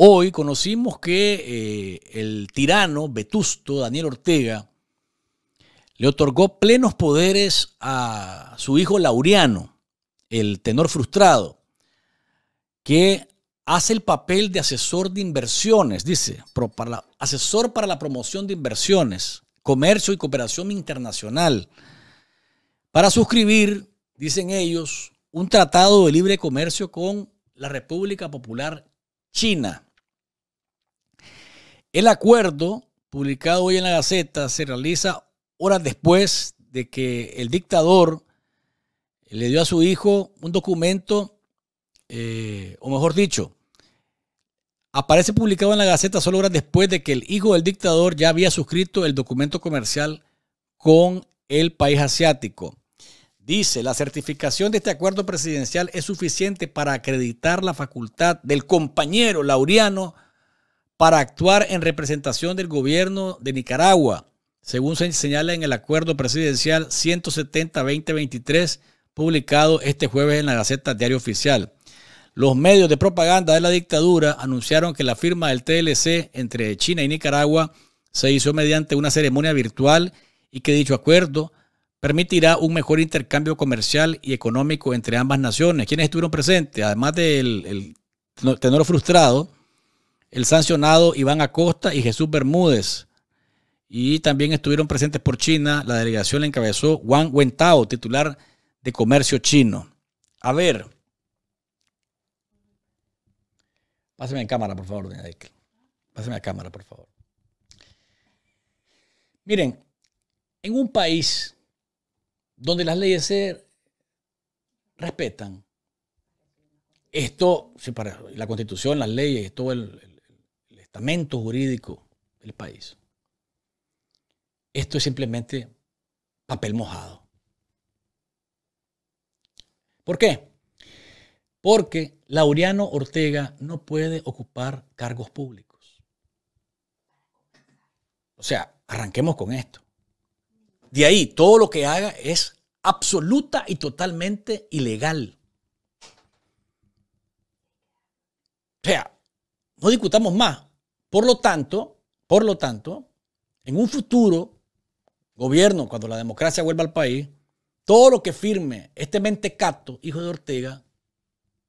Hoy conocimos que eh, el tirano vetusto Daniel Ortega le otorgó plenos poderes a su hijo Laureano, el tenor frustrado, que hace el papel de asesor de inversiones, dice, asesor para la promoción de inversiones, comercio y cooperación internacional, para suscribir, dicen ellos, un tratado de libre comercio con la República Popular China. El acuerdo, publicado hoy en la Gaceta, se realiza horas después de que el dictador le dio a su hijo un documento, eh, o mejor dicho, aparece publicado en la Gaceta solo horas después de que el hijo del dictador ya había suscrito el documento comercial con el país asiático. Dice, la certificación de este acuerdo presidencial es suficiente para acreditar la facultad del compañero lauriano para actuar en representación del gobierno de Nicaragua, según se señala en el acuerdo presidencial 170-2023 publicado este jueves en la Gaceta Diario Oficial. Los medios de propaganda de la dictadura anunciaron que la firma del TLC entre China y Nicaragua se hizo mediante una ceremonia virtual y que dicho acuerdo permitirá un mejor intercambio comercial y económico entre ambas naciones. Quienes estuvieron presentes, además del tenor frustrado, el sancionado Iván Acosta y Jesús Bermúdez. Y también estuvieron presentes por China, la delegación la encabezó Wang Wentao, titular de comercio chino. A ver. Pásame en cámara, por favor, doña Pásenme a cámara, por favor. Miren, en un país donde las leyes se respetan, esto, la constitución, las leyes, todo el, jurídico del país. Esto es simplemente papel mojado. ¿Por qué? Porque Laureano Ortega no puede ocupar cargos públicos. O sea, arranquemos con esto. De ahí, todo lo que haga es absoluta y totalmente ilegal. O sea, no discutamos más. Por lo tanto, por lo tanto, en un futuro gobierno, cuando la democracia vuelva al país, todo lo que firme este mentecato, hijo de Ortega,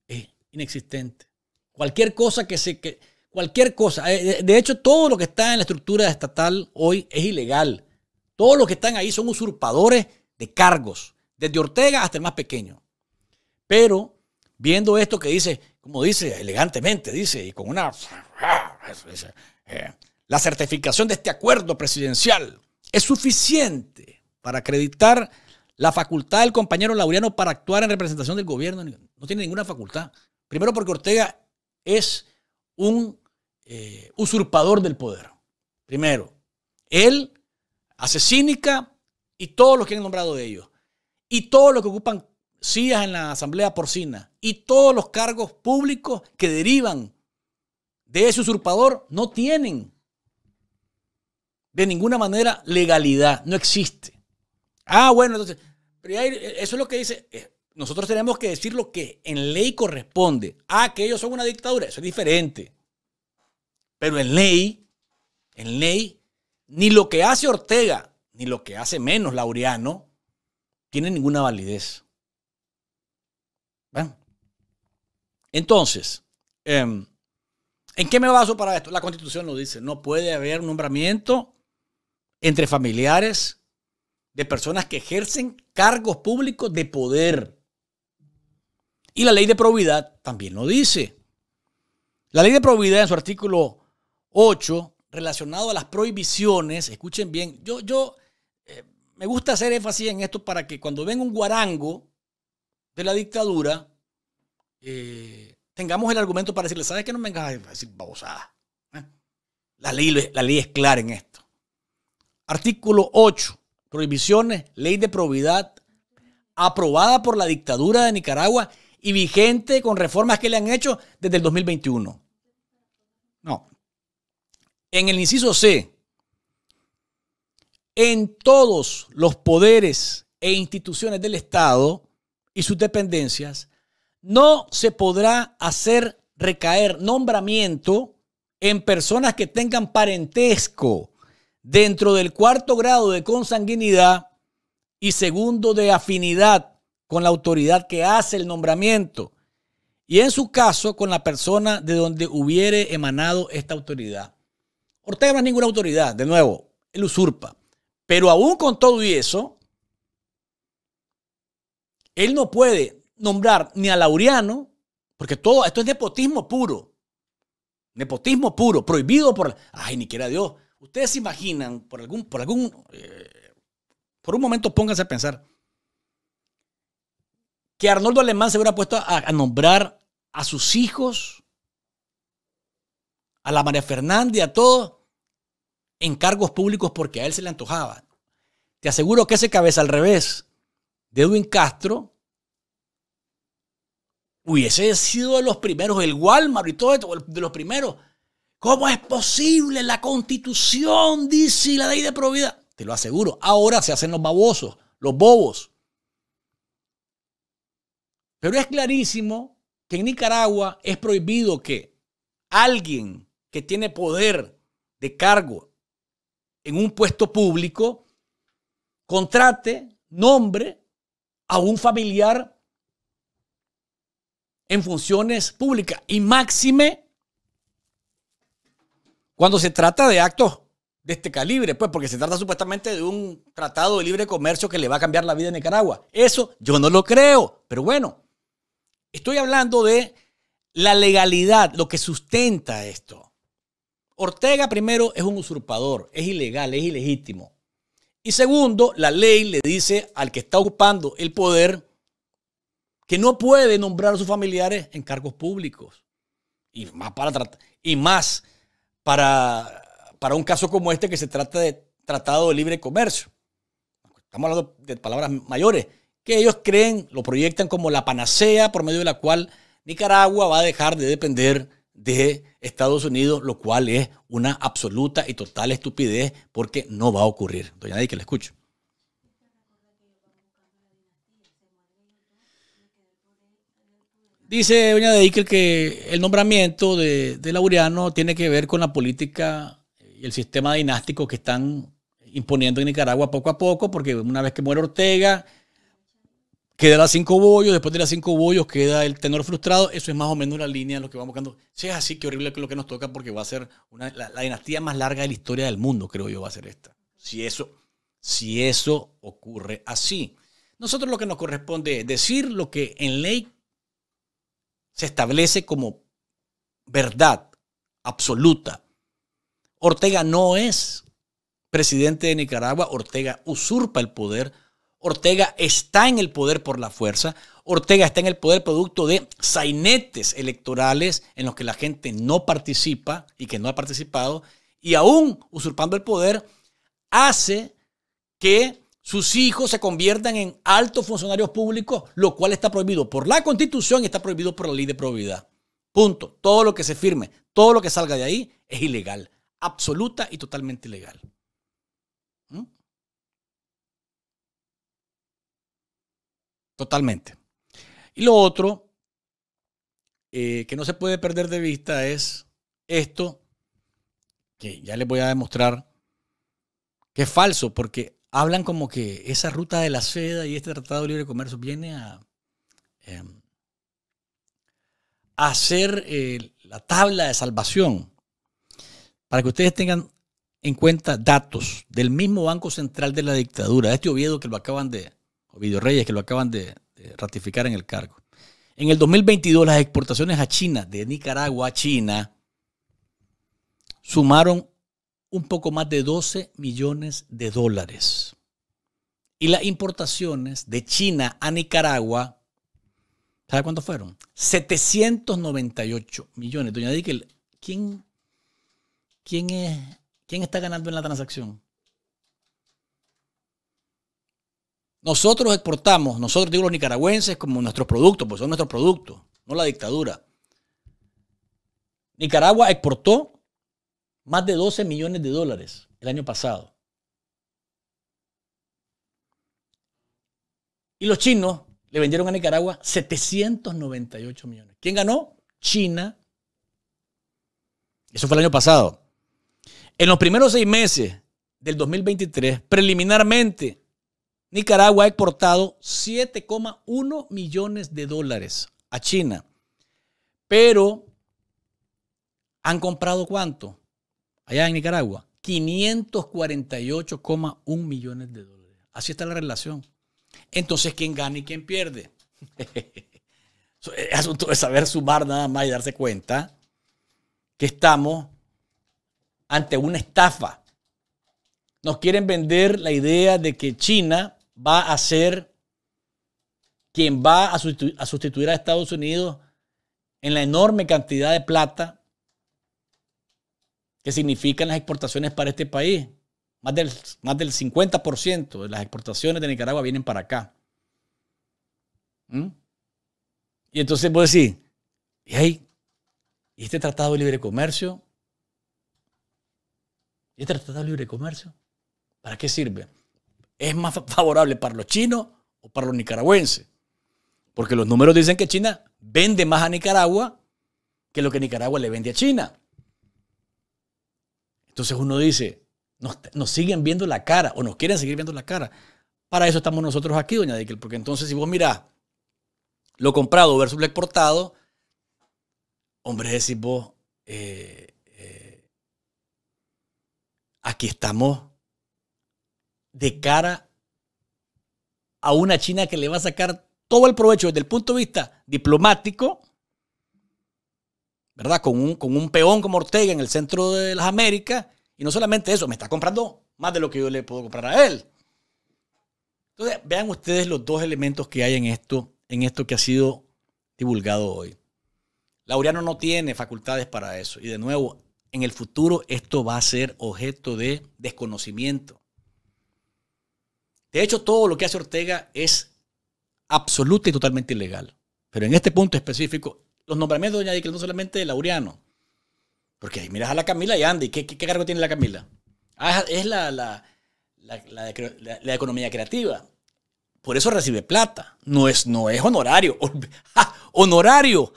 es inexistente. Cualquier cosa que se... Que, cualquier cosa. Eh, de hecho, todo lo que está en la estructura estatal hoy es ilegal. Todos los que están ahí son usurpadores de cargos, desde Ortega hasta el más pequeño. Pero viendo esto que dice, como dice elegantemente, dice, y con una eh, la certificación de este acuerdo presidencial es suficiente para acreditar la facultad del compañero Laureano para actuar en representación del gobierno. No tiene ninguna facultad. Primero porque Ortega es un eh, usurpador del poder. Primero, él hace cínica y todos los que han nombrado de ellos. Y todos los que ocupan sillas en la Asamblea Porcina. Y todos los cargos públicos que derivan de ese usurpador no tienen de ninguna manera legalidad, no existe. Ah, bueno, entonces, eso es lo que dice, eh, nosotros tenemos que decir lo que en ley corresponde. Ah, que ellos son una dictadura, eso es diferente. Pero en ley, en ley, ni lo que hace Ortega, ni lo que hace menos Laureano, tiene ninguna validez. Entonces, em, ¿En qué me baso para esto? La constitución lo dice, no puede haber nombramiento entre familiares de personas que ejercen cargos públicos de poder. Y la ley de probidad también lo dice. La ley de probidad en su artículo 8, relacionado a las prohibiciones, escuchen bien, yo, yo eh, me gusta hacer énfasis en esto para que cuando venga un guarango de la dictadura, eh, tengamos el argumento para decirle, ¿sabes qué? No me vengas a decir babosada. ¿eh? La, ley, la ley es clara en esto. Artículo 8. Prohibiciones, ley de probidad, aprobada por la dictadura de Nicaragua y vigente con reformas que le han hecho desde el 2021. No. En el inciso C, en todos los poderes e instituciones del Estado y sus dependencias no se podrá hacer recaer nombramiento en personas que tengan parentesco dentro del cuarto grado de consanguinidad y segundo de afinidad con la autoridad que hace el nombramiento y en su caso con la persona de donde hubiere emanado esta autoridad. Ortega no es ninguna autoridad, de nuevo, él usurpa. Pero aún con todo y eso, él no puede nombrar ni a Laureano, porque todo esto es nepotismo puro. Nepotismo puro, prohibido por... Ay, ni quiera Dios. Ustedes se imaginan, por algún... Por, algún, eh, por un momento pónganse a pensar que Arnoldo Alemán se hubiera puesto a, nombrar a sus hijos, a la María Fernández, a todos, en cargos públicos porque a él se le antojaba. Te aseguro que ese cabeza al revés de Edwin Castro ha sido de los primeros, el Walmart y todo esto, de los primeros. ¿Cómo es posible? La constitución dice la ley de probidad. Te lo aseguro. Ahora se hacen los babosos, los bobos. Pero es clarísimo que en Nicaragua es prohibido que alguien que tiene poder de cargo en un puesto público contrate, nombre a un familiar en funciones públicas y máxime cuando se trata de actos de este calibre, pues porque se trata supuestamente de un tratado de libre comercio que le va a cambiar la vida a Nicaragua. Eso yo no lo creo, pero bueno, estoy hablando de la legalidad, lo que sustenta esto. Ortega primero es un usurpador, es ilegal, es ilegítimo. Y segundo, la ley le dice al que está ocupando el poder que no puede nombrar a sus familiares en cargos públicos. Y más para, y más para, para un caso como este que se trata de tratado de libre comercio. Estamos hablando de palabras mayores, que ellos creen, lo proyectan como la panacea por medio de la cual Nicaragua va a dejar de depender de Estados Unidos, lo cual es una absoluta y total estupidez porque no va a ocurrir. Doña Nadie que la escucho. Dice doña Deikel que el nombramiento de, Laureano tiene que ver con la política y el sistema dinástico que están imponiendo en Nicaragua poco a poco, porque una vez que muere Ortega, queda las cinco bollos, después de las cinco bollos queda el tenor frustrado, eso es más o menos la línea en lo que vamos buscando. Si es así, qué horrible que lo que nos toca, porque va a ser la, dinastía más larga de la historia del mundo, creo yo, va a ser esta. Si eso, si eso ocurre así. Nosotros lo que nos corresponde es decir lo que en ley se establece como verdad absoluta. Ortega no es presidente de Nicaragua, Ortega usurpa el poder, Ortega está en el poder por la fuerza, Ortega está en el poder producto de sainetes electorales en los que la gente no participa y que no ha participado, y aún usurpando el poder, hace que sus hijos se conviertan en altos funcionarios públicos, lo cual está prohibido por la Constitución y está prohibido por la ley de probidad. Punto. Todo lo que se firme, todo lo que salga de ahí es ilegal, absoluta y totalmente ilegal. ¿Mm? Totalmente. Y lo otro eh, que no se puede perder de vista es esto, que ya les voy a demostrar que es falso, porque hablan como que esa ruta de la seda y este tratado de libre comercio viene a, ser em, hacer eh, la tabla de salvación. Para que ustedes tengan en cuenta datos del mismo Banco Central de la dictadura, de este Oviedo que lo acaban de, Ovidio Reyes, que lo acaban de ratificar en el cargo. En el 2022 las exportaciones a China, de Nicaragua a China, sumaron un poco más de 12 millones de dólares. Y las importaciones de China a Nicaragua, ¿sabe cuánto fueron? 798 millones. Doña Díquel, ¿quién, quién, es, ¿quién está ganando en la transacción? Nosotros exportamos, nosotros digo los nicaragüenses como nuestros productos, pues son nuestros productos, no la dictadura. Nicaragua exportó más de 12 millones de dólares el año pasado. Y los chinos le vendieron a Nicaragua 798 millones. ¿Quién ganó? China. Eso fue el año pasado. En los primeros seis meses del 2023, preliminarmente, Nicaragua ha exportado 7,1 millones de dólares a China. Pero, ¿han comprado cuánto? allá en Nicaragua, 548,1 millones de dólares. Así está la relación. Entonces, ¿quién gana y quién pierde? es asunto de saber sumar nada más y darse cuenta que estamos ante una estafa. Nos quieren vender la idea de que China va a ser quien va a sustituir a, sustituir a Estados Unidos en la enorme cantidad de plata ¿Qué significan las exportaciones para este país. Más del, más del 50% de las exportaciones de Nicaragua vienen para acá. ¿Mm? Y entonces vos decís, y ahí, ¿y este tratado de libre comercio? ¿Y este tratado de libre comercio? ¿Para qué sirve? ¿Es más favorable para los chinos o para los nicaragüenses? Porque los números dicen que China vende más a Nicaragua que lo que Nicaragua le vende a China. Entonces uno dice, nos, siguen viendo la cara o nos quieren seguir viendo la cara. Para eso estamos nosotros aquí, doña Dickel, porque entonces si vos mirás lo comprado versus lo exportado, hombre, decís vos, eh, eh, aquí estamos de cara a una China que le va a sacar todo el provecho desde el punto de vista diplomático, ¿verdad? Con un, peón como Ortega en el centro de las Américas. Y no solamente eso, me está comprando más de lo que yo le puedo comprar a él. Entonces, vean ustedes los dos elementos que hay en esto, en esto que ha sido divulgado hoy. Laureano no tiene facultades para eso. Y de nuevo, en el futuro esto va a ser objeto de desconocimiento. De hecho, todo lo que hace Ortega es absoluto y totalmente ilegal. Pero en este punto específico los nombramientos de doña no solamente de Laureano. Porque ahí miras a la Camila y Andy, ¿qué, qué, cargo tiene la Camila? Ah, es la, la, economía creativa. Por eso recibe plata. No es, no es honorario. ¡Honorario!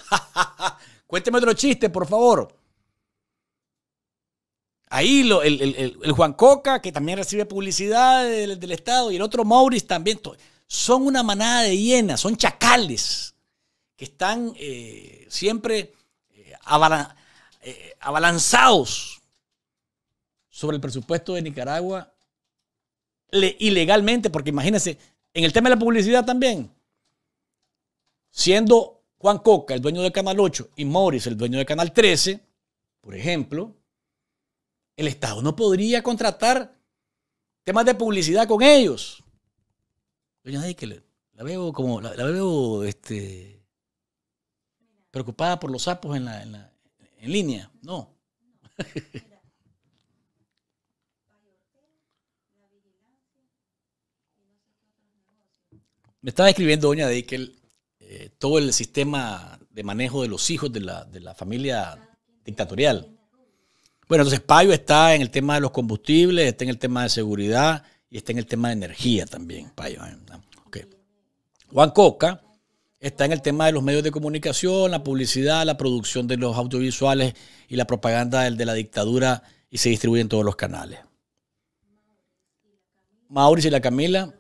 Cuénteme otro chiste, por favor. Ahí el, Juan Coca, que también recibe publicidad del, Estado, y el otro Maurice también. Son una manada de hienas, son chacales están eh, siempre eh, eh, abalanzados sobre el presupuesto de Nicaragua ilegalmente, porque imagínense, en el tema de la publicidad también, siendo Juan Coca el dueño de Canal 8 y Morris el dueño de Canal 13, por ejemplo, el Estado no podría contratar temas de publicidad con ellos. Doña que la veo como, la veo, este, preocupada por los sapos en, la, en, la, en línea. No. Me estaba escribiendo Doña Deikel eh, todo el sistema de manejo de los hijos de la, de la familia dictatorial. Bueno, entonces Payo está en el tema de los combustibles, está en el tema de seguridad y está en el tema de energía también, Payo. ¿eh? Juan Coca está en el tema de los medios de comunicación, la publicidad, la producción de los audiovisuales y la propaganda de la dictadura y se distribuye en todos los canales. Mauricio y la Camila.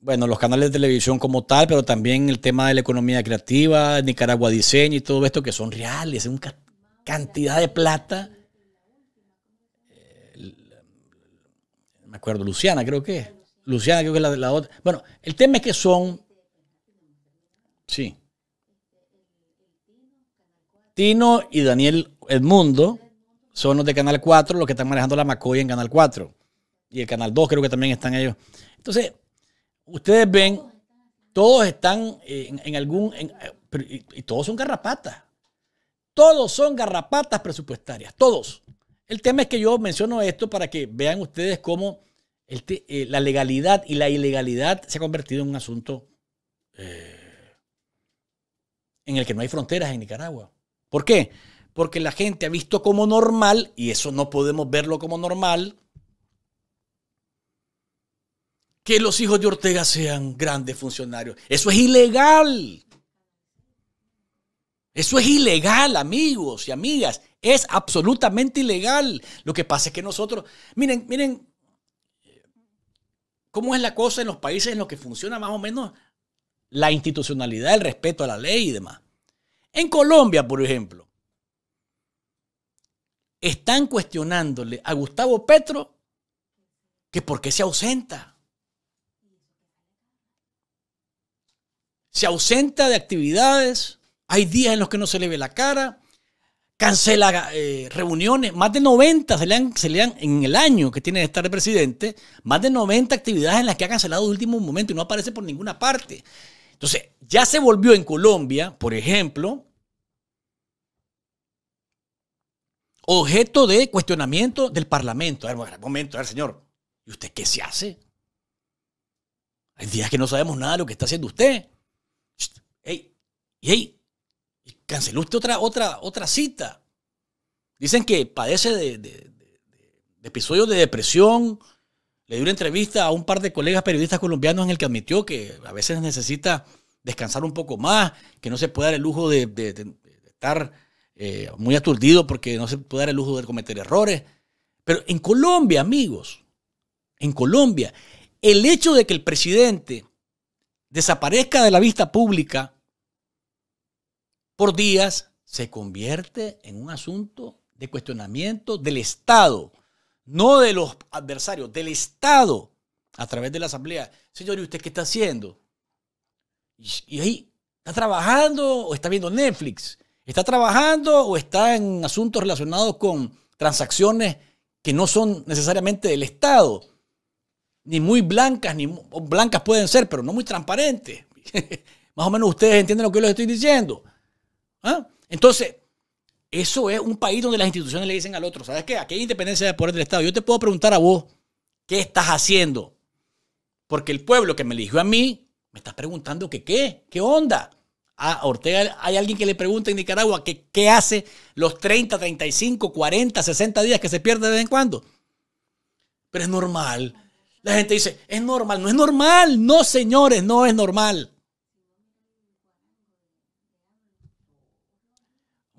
Bueno, los canales de televisión como tal, pero también el tema de la economía creativa, Nicaragua Diseño y todo esto que son reales, es una cantidad de plata. Eh, me acuerdo, Luciana creo que es. Luciana creo que es la, la otra. Bueno, el tema es que son Sí. Tino y Daniel Edmundo son los de Canal 4, los que están manejando la Macoy en Canal 4. Y el Canal 2 creo que también están ellos. Entonces, ustedes ven, todos están en, algún... y, todos son garrapatas. Todos son garrapatas presupuestarias, todos. El tema es que yo menciono esto para que vean ustedes cómo eh, la legalidad y la ilegalidad se ha convertido en un asunto... Eh, en el que no hay fronteras en Nicaragua. ¿Por qué? Porque la gente ha visto como normal, y eso no podemos verlo como normal, que los hijos de Ortega sean grandes funcionarios. Eso es ilegal. Eso es ilegal, amigos y amigas. Es absolutamente ilegal. Lo que pasa es que nosotros, miren, miren, cómo es la cosa en los países en los que funciona más o menos la institucionalidad, el respeto a la ley y demás. En Colombia, por ejemplo, están cuestionándole a Gustavo Petro que por qué se ausenta. Se ausenta de actividades, hay días en los que no se le ve la cara, cancela eh, reuniones, más de 90 se le, han, se en el año que tiene de estar el presidente, más de 90 actividades en las que ha cancelado de último momento y no aparece por ninguna parte. Entonces, ya se volvió en Colombia, por ejemplo, objeto de cuestionamiento del Parlamento. A ver, momento, a ver, señor, ¿y usted qué se hace? Hay días que no sabemos nada de lo que está haciendo usted. ¡Ey! hey, canceló usted otra, otra, otra cita. Dicen que padece de, de episodios de depresión, le di una entrevista a un par de colegas periodistas colombianos en el que admitió que a veces necesita descansar un poco más, que no se puede dar el lujo de, estar eh, muy aturdido porque no se puede dar el lujo de cometer errores. Pero en Colombia, amigos, en Colombia, el hecho de que el presidente desaparezca de la vista pública por días se convierte en un asunto de cuestionamiento del Estado no de los adversarios, del Estado, a través de la Asamblea. Señor, ¿y usted qué está haciendo? Y, ahí, ¿está trabajando o está viendo Netflix? ¿Está trabajando o está en asuntos relacionados con transacciones que no son necesariamente del Estado? Ni muy blancas, ni blancas pueden ser, pero no muy transparentes. Más o menos ustedes entienden lo que yo les estoy diciendo. ¿Ah? Entonces, eso es un país donde las instituciones le dicen al otro, ¿sabes qué? Aquí hay independencia de poder del Estado. Yo te puedo preguntar a vos, ¿qué estás haciendo? Porque el pueblo que me eligió a mí, me está preguntando que qué, qué onda. A Ortega hay alguien que le pregunta en Nicaragua qué hace los 30, 35, 40, 60 días que se pierde de vez en cuando. Pero es normal. La gente dice, es normal, no es normal. No, señores, no es normal.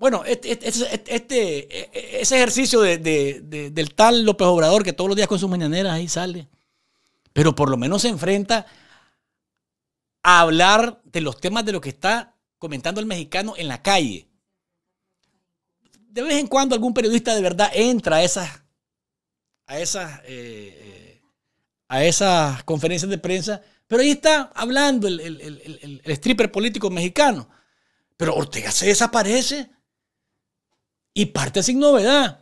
Bueno, este, este, este, este e, e, ese ejercicio del tal López Obrador que todos los días con sus mañaneras ahí sale, pero por lo menos se enfrenta a hablar de los temas de lo que está comentando el mexicano en la calle. De vez en cuando algún periodista de verdad entra a esas, a esas, eh, eh, a esas conferencias de prensa, pero ahí está hablando el stripper político mexicano. Pero Ortega se desaparece y parte sin novedad.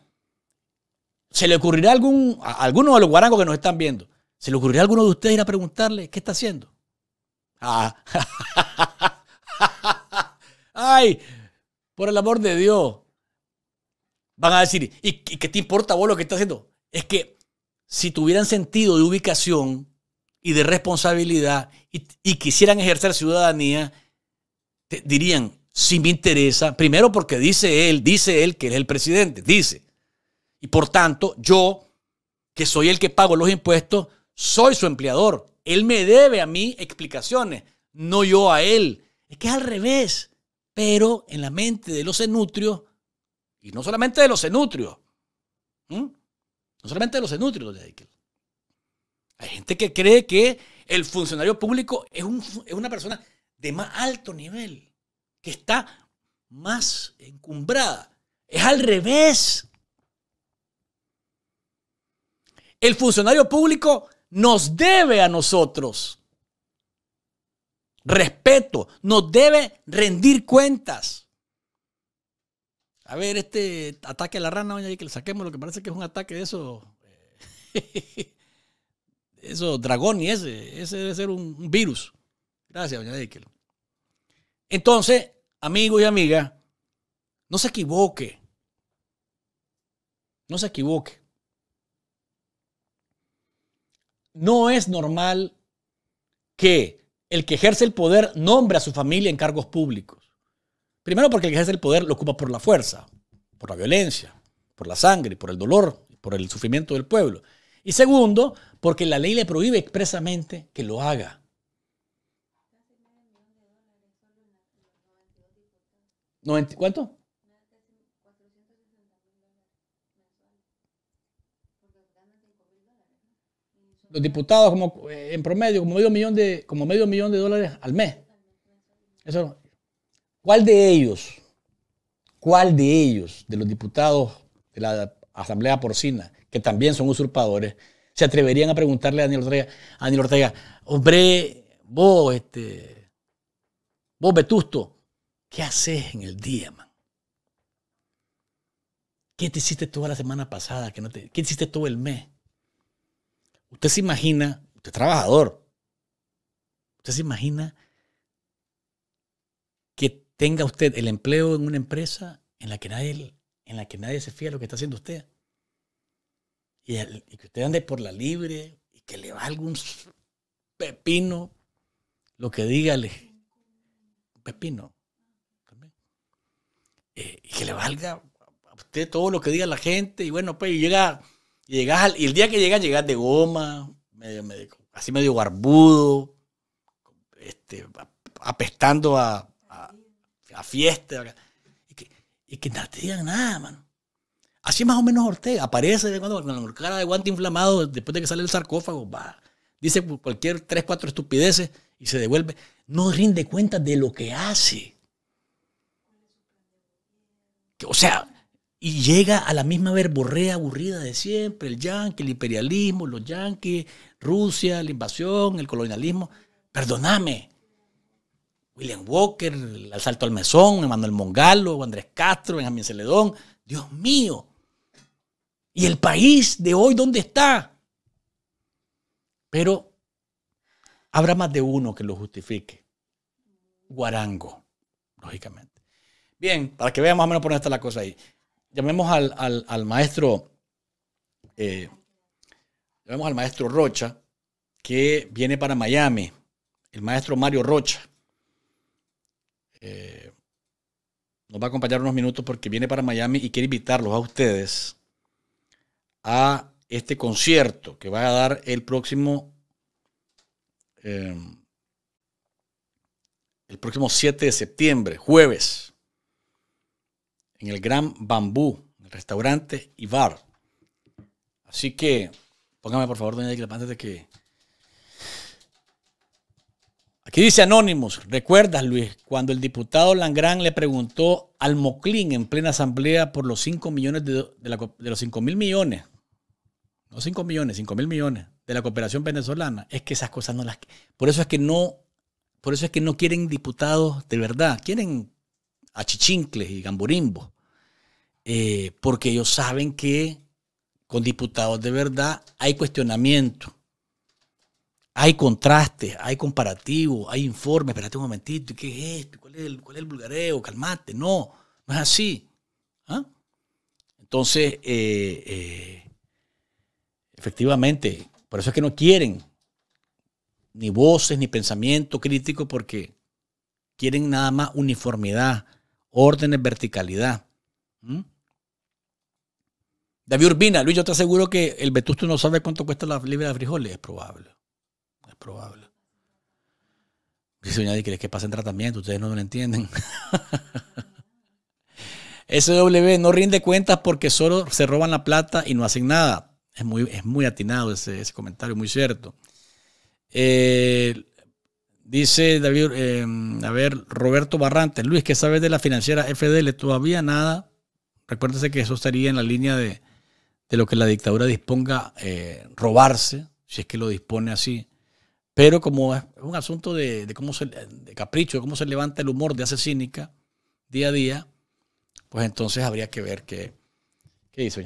¿Se le ocurrirá algún, a alguno de los guarangos que nos están viendo? ¿Se le ocurrirá a alguno de ustedes ir a preguntarle qué está haciendo? Ah. Ay, por el amor de Dios. Van a decir, ¿y, qué te importa vos lo que está haciendo? Es que si tuvieran sentido de ubicación y de responsabilidad y, quisieran ejercer ciudadanía, dirían, si me interesa, primero porque dice él, dice él que es el presidente, dice. Y por tanto, yo, que soy el que pago los impuestos, soy su empleador. Él me debe a mí explicaciones, no yo a él. Es que es al revés. Pero en la mente de los enutrios, y no solamente de los enutrios, no solamente de los enutrios, Hay gente que cree que el funcionario público es una persona de más alto nivel que está más encumbrada. Es al revés. El funcionario público nos debe a nosotros respeto, nos debe rendir cuentas. A ver, este ataque a la rana, doña que le saquemos lo que parece que es un ataque de esos. Eh, esos dragones, ese. Ese debe ser un, virus. Gracias, doña Deikel. Entonces, amigo y amiga, no se equivoque. No se equivoque. No es normal que el que ejerce el poder nombre a su familia en cargos públicos. Primero porque el que ejerce el poder lo ocupa por la fuerza, por la violencia, por la sangre, por el dolor, por el sufrimiento del pueblo. Y segundo, porque la ley le prohíbe expresamente que lo haga. ¿Cuánto? Los diputados, como eh, en promedio, como medio, millón de, como medio millón de dólares al mes. Eso, ¿Cuál de ellos, cuál de ellos, de los diputados de la Asamblea Porcina, que también son usurpadores, se atreverían a preguntarle a Daniel Ortega, Ortega hombre, vos, este, vos, Vetusto, ¿Qué haces en el día, man? ¿Qué te hiciste toda la semana pasada? Que no te, ¿Qué hiciste todo el mes? Usted se imagina, usted es trabajador, usted se imagina que tenga usted el empleo en una empresa en la que nadie, en la que nadie se fía de lo que está haciendo usted. Y, que usted ande por la libre y que le va algún pepino lo que diga, pepino. Eh, y que le valga a usted todo lo que diga la gente. Y bueno, pues llega llega, y el día que llegas, llegas de goma, así medio barbudo, este, apestando a, a, fiesta. Y que, no te digan nada, mano. Así más o menos Ortega aparece con la cara de guante inflamado después de que sale el sarcófago, va, dice cualquier tres, cuatro estupideces y se devuelve. No rinde cuenta de lo que hace. O sea, y llega a la misma verborrea aburrida de siempre, el yankee el imperialismo, los yankees Rusia, la invasión, el colonialismo. Perdóname. William Walker, el asalto al mesón, Emanuel Mongalo, Andrés Castro, Benjamín Celedón. Dios mío. ¿Y el país de hoy dónde está? Pero habrá más de uno que lo justifique. Guarango, lógicamente. Bien, para que vean más o menos por dónde está la cosa ahí. Llamemos al, maestro. Eh, llamemos al maestro Rocha, que viene para Miami. El maestro Mario Rocha. Eh, nos va a acompañar unos minutos porque viene para Miami y quiere invitarlos a ustedes a este concierto que va a dar el próximo. Eh, el próximo 7 de septiembre, jueves en el Gran Bambú, el restaurante y bar. Así que, póngame por favor, doña Dicla, antes de que... Aquí dice Anónimos, ¿recuerdas Luis? Cuando el diputado Langrán le preguntó al Moclín en plena asamblea por los 5 millones de, los 5 mil millones, no 5 millones, 5 mil millones de la cooperación venezolana, es que esas cosas no las... Por eso es que no, por eso es que no quieren diputados de verdad, quieren achichincles y gamburimbos, eh, porque ellos saben que con diputados de verdad hay cuestionamiento, hay contrastes, hay comparativos, hay informes, espérate un momentito, ¿qué es esto? ¿Cuál es el, cuál es el bulgareo? Calmate, no, no es así. ¿ah? Entonces, eh, eh, efectivamente, por eso es que no quieren ni voces, ni pensamiento crítico, porque quieren nada más uniformidad, órdenes, verticalidad. David Urbina, Luis, yo te aseguro que el Vetusto no sabe cuánto cuesta la libra de frijoles. Es probable. Es probable. Dice Doña que pasa en tratamiento, ustedes no lo entienden. SW no rinde cuentas porque solo se roban la plata y no hacen nada. Es muy, es muy atinado ese, comentario, muy cierto. Eh, dice David, eh, a ver, Roberto Barrantes, Luis, ¿qué sabes de la financiera FDL? Todavía nada. Recuérdese que eso estaría en la línea de, de lo que la dictadura disponga eh, robarse, si es que lo dispone así. Pero como es un asunto de, cómo se, de capricho, de cómo se levanta el humor de hace cínica día a día, pues entonces habría que ver qué, qué hizo,